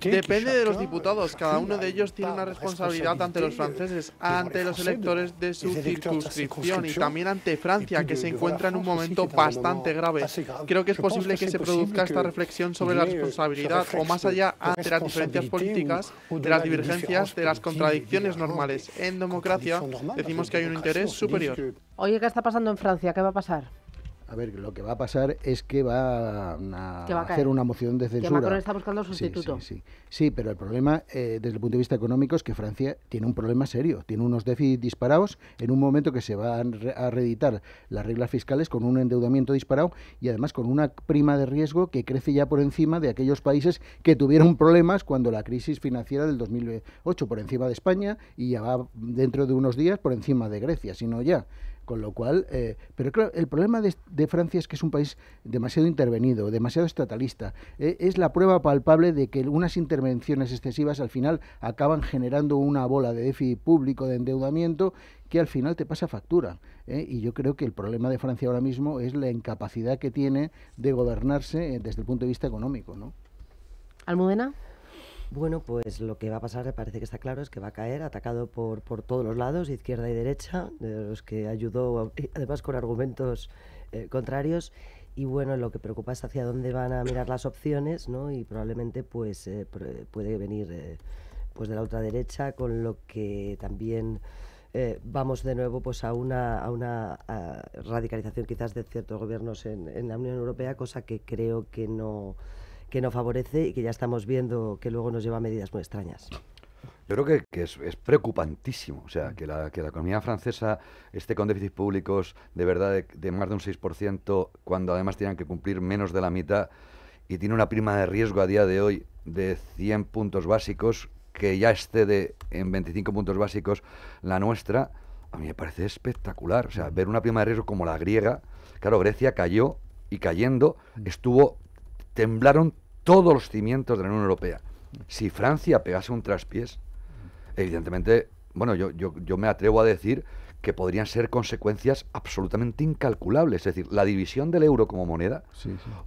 Depende de los diputados. Cada uno de ellos tiene una responsabilidad ante los franceses, ante los electores de su circunscripción y también ante Francia, que se encuentra en un momento bastante grave. Creo que es posible que se produzca esta reflexión sobre la responsabilidad o más allá ante este las diferencias políticas, de las divergencias, de las contradicciones normales. En democracia decimos que hay un interés superior. Oye, ¿qué está pasando en Francia? ¿Qué va a pasar? A ver, lo que va a pasar es que va a, hacer una moción de censura. Que Macron está buscando sustituto. Sí, pero el problema eh, desde el punto de vista económico es que Francia tiene un problema serio. Tiene unos déficits disparados en un momento que se van a reeditar las reglas fiscales con un endeudamiento disparado y además con una prima de riesgo que crece ya por encima de aquellos países que tuvieron problemas cuando la crisis financiera del 2008, por encima de España y ya va dentro de unos días por encima de Grecia, sino ya. Con lo cual, eh, pero claro, el problema de, de, Francia es que es un país demasiado intervenido, demasiado estatalista. Eh, es la prueba palpable de que unas intervenciones excesivas al final acaban generando una bola de déficit público, de endeudamiento, que al final te pasa factura. Eh. Y yo creo que el problema de Francia ahora mismo es la incapacidad que tiene de gobernarse desde el punto de vista económico. ¿no? Almudena. Bueno, pues lo que va a pasar, me eh, parece que está claro, es que va a caer atacado por, por todos los lados, izquierda y derecha, de los que ayudó, eh, además con argumentos eh, contrarios. Y bueno, lo que preocupa es hacia dónde van a mirar las opciones, ¿no? Y probablemente pues puede venir pues de la otra derecha, con lo que también vamos de nuevo pues a una, a una radicalización quizás de ciertos gobiernos en la Unión Europea, cosa que creo que no que no favorece y que ya estamos viendo que luego nos lleva a medidas muy extrañas. Yo creo que, es, preocupantísimo, o sea, que la, economía francesa esté con déficits públicos de verdad de, más de un 6%, cuando además tienen que cumplir menos de la mitad y tiene una prima de riesgo a día de hoy de 100 puntos básicos, que ya excede en 25 puntos básicos la nuestra, a mí me parece espectacular. O sea, mm. ver una prima de riesgo como la griega, claro, Grecia cayó y cayendo mm. estuvo, temblaron todos los cimientos de la Unión Europea. Si Francia pegase un traspiés, evidentemente, bueno, yo, yo, me atrevo a decir que podrían ser consecuencias absolutamente incalculables, es decir, la división del euro como moneda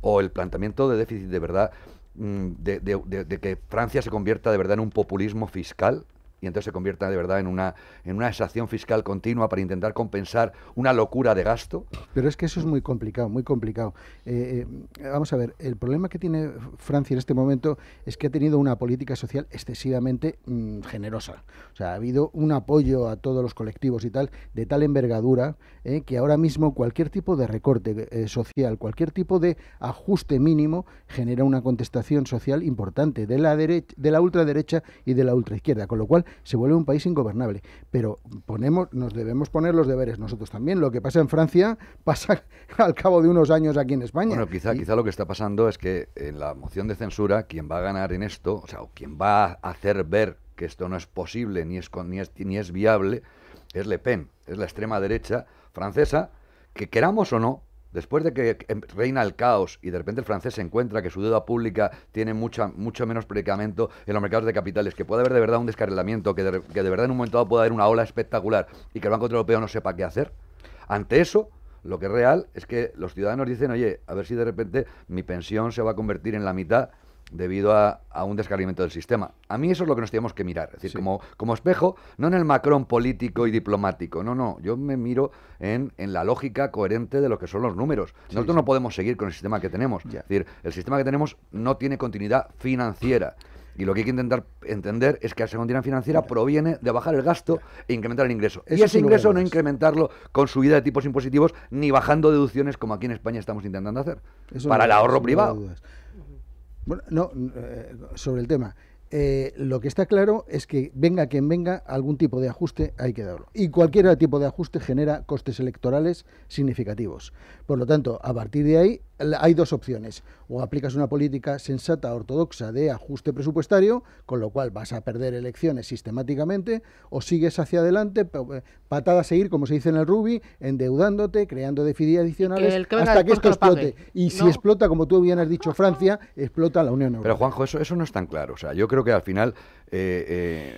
o el planteamiento de déficit de verdad, mm, de, que Francia se convierta de verdad en un populismo fiscal, y entonces se convierta de verdad en una, en una exacción fiscal continua para intentar compensar una locura de gasto. Pero es que eso es muy complicado, muy complicado. Eh, eh, vamos a ver, el problema que tiene Francia en este momento es que ha tenido una política social excesivamente mm, generosa. O sea, ha habido un apoyo a todos los colectivos y tal, de tal envergadura, eh, que ahora mismo cualquier tipo de recorte social, cualquier tipo de ajuste mínimo genera una contestación social importante de la, derecha de la ultraderecha y de la ultraizquierda, con lo cual se vuelve un país ingobernable. Pero ponemos, nos debemos poner los deberes nosotros también. Lo que pasa en Francia pasa al cabo de unos años aquí en España. Bueno, quizá, quizá lo que está pasando es que en la moción de censura, quien va a ganar en esto, o sea, o quien va a hacer ver que esto no es posible ni es, ni es viable, es Le Pen, es la extrema derecha francesa, que queramos o no, Después de que em, reina el caos y de repente el francés se encuentra que su deuda pública tiene mucha, mucho menos predicamento en los mercados de capitales, que puede haber de verdad un descarrilamiento, que de, verdad en un momento dado pueda haber una ola espectacular y que el Banco Europeo no sepa qué hacer, ante eso lo que es real es que los ciudadanos dicen, oye, a ver si de repente mi pensión se va a convertir en la mitad debido a, un descargamiento del sistema. A mí eso es lo que nos tenemos que mirar. Es decir, como, como espejo, no en el Macron político y diplomático. No, no. Yo me miro en, la lógica coherente de lo que son los números. Nosotros no podemos seguir con el sistema que tenemos. Es decir, el sistema que tenemos no tiene continuidad financiera. Y lo que hay que intentar entender es que esa continuidad financiera proviene de bajar el gasto e incrementar el ingreso. y ese ingreso no incrementarlo con subida de tipos impositivos ni bajando deducciones como aquí en España estamos intentando hacer. para el ahorro privado. Bueno, no, eh, sobre el tema. Eh, lo que está claro es que venga quien venga, algún tipo de ajuste hay que darlo. Y cualquier tipo de ajuste genera costes electorales significativos. Por lo tanto, a partir de ahí hay dos opciones. O aplicas una política sensata, ortodoxa de ajuste presupuestario, con lo cual vas a perder elecciones sistemáticamente, o sigues hacia adelante, eh, patada a seguir, como se dice en el Ruby, endeudándote, creando déficit adicionales, hasta que esto explote. Y si explota, como tú bien has dicho, Francia, explota la Unión Europea. Pero Juanjo, eso, eso no es tan claro. O sea, yo creo que al final, eh,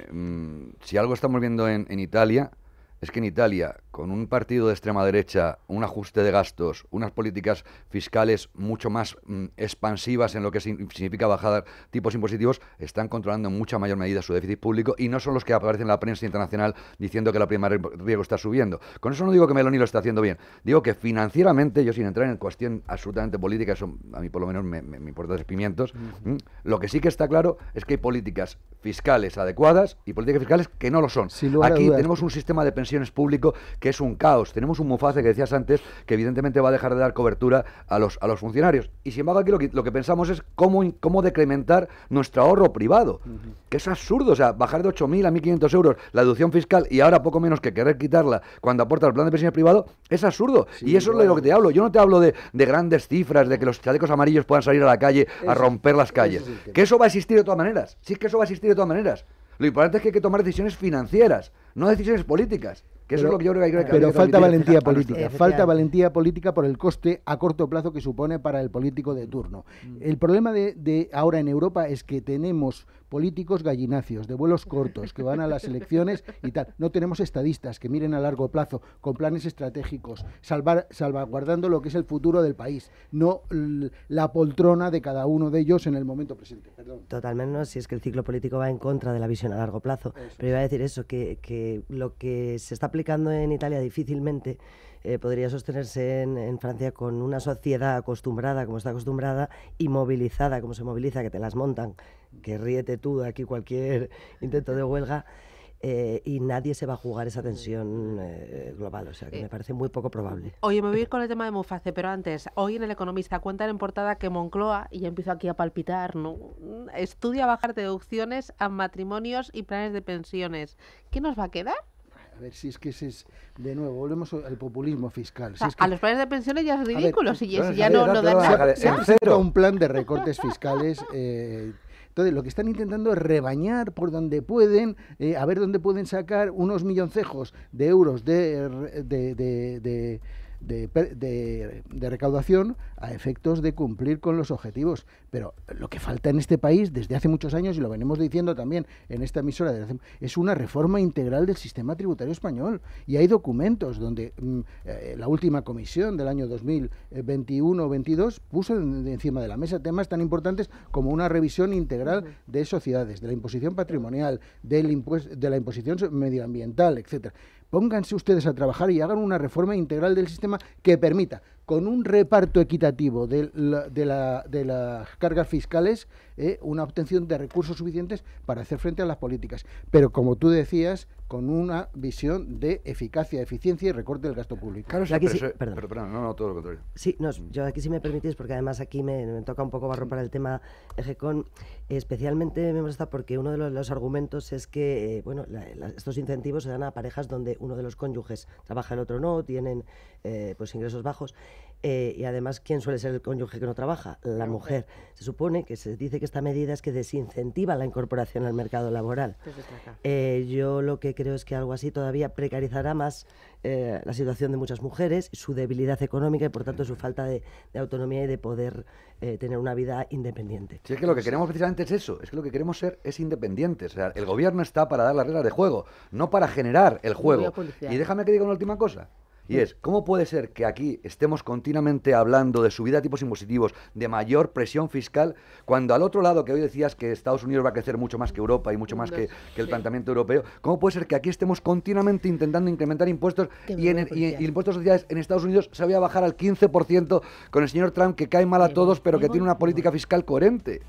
eh, mm, si algo estamos viendo en, en Italia, es que en Italia, con un partido de extrema derecha, un ajuste de gastos, unas políticas fiscales mucho más mm, expansivas en lo que significa bajar tipos impositivos, están controlando en mucha mayor medida su déficit público y no son los que aparecen en la prensa internacional diciendo que la prima de riesgo está subiendo. Con eso no digo que Meloni lo está haciendo bien, digo que financieramente, yo sin entrar en cuestión absolutamente política, eso a mí por lo menos me, importa pimientos, lo que sí que está claro es que hay políticas fiscales adecuadas y políticas fiscales que no lo son. Aquí tenemos un sistema de pensiones público, que es un caos. Tenemos un Mufase que decías antes, que evidentemente va a dejar de dar cobertura a los, a los funcionarios. Y sin embargo, aquí lo que, pensamos es cómo, cómo decrementar nuestro ahorro privado, que es absurdo. O sea, bajar de 8.000 a 1.500 euros la deducción fiscal y ahora poco menos que querer quitarla cuando aporta el plan de pensiones privado, es absurdo. y eso es de lo que te hablo. Yo no te hablo de, grandes cifras, de que los chalecos amarillos puedan salir a la calle a romper las calles. que... eso va a existir de todas maneras. Sí, que eso va a existir de todas maneras. Lo importante es que hay que tomar decisiones financieras, no decisiones políticas. Que eso pero, es lo que yo creo que hay que Pero falta valentía política. Falta valentía política por el coste a corto plazo que supone para el político de turno. Mm. El problema de ahora en Europa es que tenemos políticos gallinacios, de vuelos cortos, que van a las elecciones y tal. No tenemos estadistas que miren a largo plazo, con planes estratégicos, salvaguardando lo que es el futuro del país, no la poltrona de cada uno de ellos en el momento presente. Totalmente, no, si es que el ciclo político va en contra de la visión a largo plazo. Pero iba a decir eso, que lo que se está aplicando en Italia difícilmente eh, podría sostenerse en, Francia con una sociedad acostumbrada, como está acostumbrada, y movilizada, como se moviliza, que te las montan, que ríete tú de aquí cualquier intento de huelga. Eh, y nadie se va a jugar esa tensión eh, global, o sea que me parece muy poco probable. Oye, me voy a ir con el tema de Muface, pero antes, hoy en El Economista cuentan en portada que Moncloa, y empiezo aquí a palpitar, ¿no? estudia bajar deducciones a matrimonios y planes de pensiones. ¿Qué nos va a quedar? a ver si es que ese es, de nuevo, volvemos al populismo fiscal. a los planes de pensiones ya es ridículo, si, ya, no, no, Se un plan de recortes fiscales. Eh, entonces, lo que están intentando es rebañar por donde pueden, eh, a ver dónde pueden sacar unos milloncejos de euros de, de, recaudación a efectos de cumplir con los objetivos. Pero lo que falta en este país desde hace muchos años, y lo venimos diciendo también en esta emisora, es una reforma integral del sistema tributario español. Y hay documentos donde mm, eh, la última comisión del año 2021-22 puso encima de la mesa temas tan importantes como una revisión integral de sociedades, de la imposición patrimonial, del de la imposición medioambiental, etcétera pónganse ustedes a trabajar y hagan una reforma integral del sistema que permita con un reparto equitativo de, las cargas fiscales eh, una obtención de recursos suficientes para hacer frente a las políticas. Pero como tú decías, con una visión de eficacia, eficiencia y recorte del gasto público. Claro, sí, perdón. no, no, todo lo contrario. Sí, no, mm. yo aquí si me permitís, porque además aquí me, toca un poco barro para el tema Ejecon especialmente me molesta porque uno de los, argumentos es que, eh, bueno, estos incentivos se dan a parejas donde uno de los cónyuges trabaja, el otro no, tienen eh, pues ingresos bajos, y además, ¿quién suele ser el cónyuge que no trabaja? La, mujer. mujer. Se supone que se dice esta medida es que desincentiva la incorporación al mercado laboral. Eh, yo lo que creo es que algo así todavía precarizará más eh, la situación de muchas mujeres, su debilidad económica y por tanto su falta de, autonomía y de poder eh, tener una vida independiente. Sí, es que lo que queremos precisamente es eso, es que lo que queremos ser es independientes. el gobierno está para dar las reglas de juego, no para generar el juego. Y déjame que diga una última cosa. Y es, ¿cómo puede ser que aquí estemos continuamente hablando de subida de tipos impositivos, de mayor presión fiscal, cuando al otro lado que hoy decías que Estados Unidos va a crecer mucho más que Europa y mucho más que, el planteamiento europeo, ¿cómo puede ser que aquí estemos continuamente intentando incrementar impuestos y, y, impuestos sociales en Estados Unidos se vaya a bajar al 15% con el señor Trump que cae mal a todos pero que tiene una política fiscal coherente?